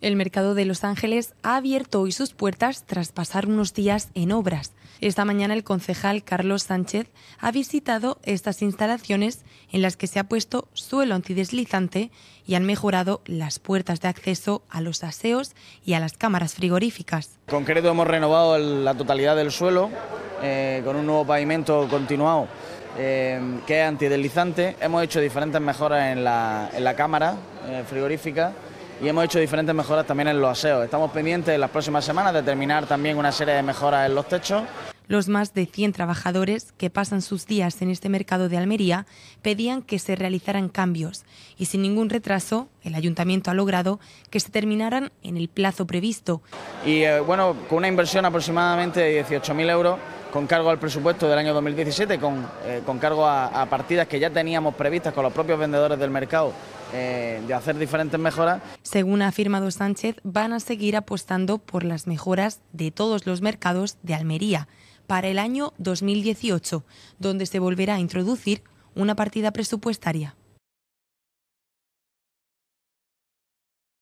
El mercado de Los Ángeles ha abierto hoy sus puertas tras pasar unos días en obras. Esta mañana el concejal Carlos Sánchez ha visitado estas instalaciones en las que se ha puesto suelo antideslizante y han mejorado las puertas de acceso a los aseos y a las cámaras frigoríficas. En concreto hemos renovado la totalidad del suelo eh, con un nuevo pavimento continuado eh, que es antideslizante. Hemos hecho diferentes mejoras en la, en cámara eh, frigorífica y hemos hecho diferentes mejoras también en los aseos. Estamos pendientes en las próximas semanas de terminar también una serie de mejoras en los techos. Los más de 100 trabajadores que pasan sus días en este mercado de Almería pedían que se realizaran cambios y sin ningún retraso el ayuntamiento ha logrado que se terminaran en el plazo previsto. Y eh, bueno, con una inversión aproximadamente de 18.000 euros con cargo al presupuesto del año 2017, con, eh, con cargo a, partidas que ya teníamos previstas con los propios vendedores del mercado eh, de hacer diferentes mejoras. Según ha afirmado Sánchez, van a seguir apostando por las mejoras de todos los mercados de Almería para el año 2018, donde se volverá a introducir una partida presupuestaria.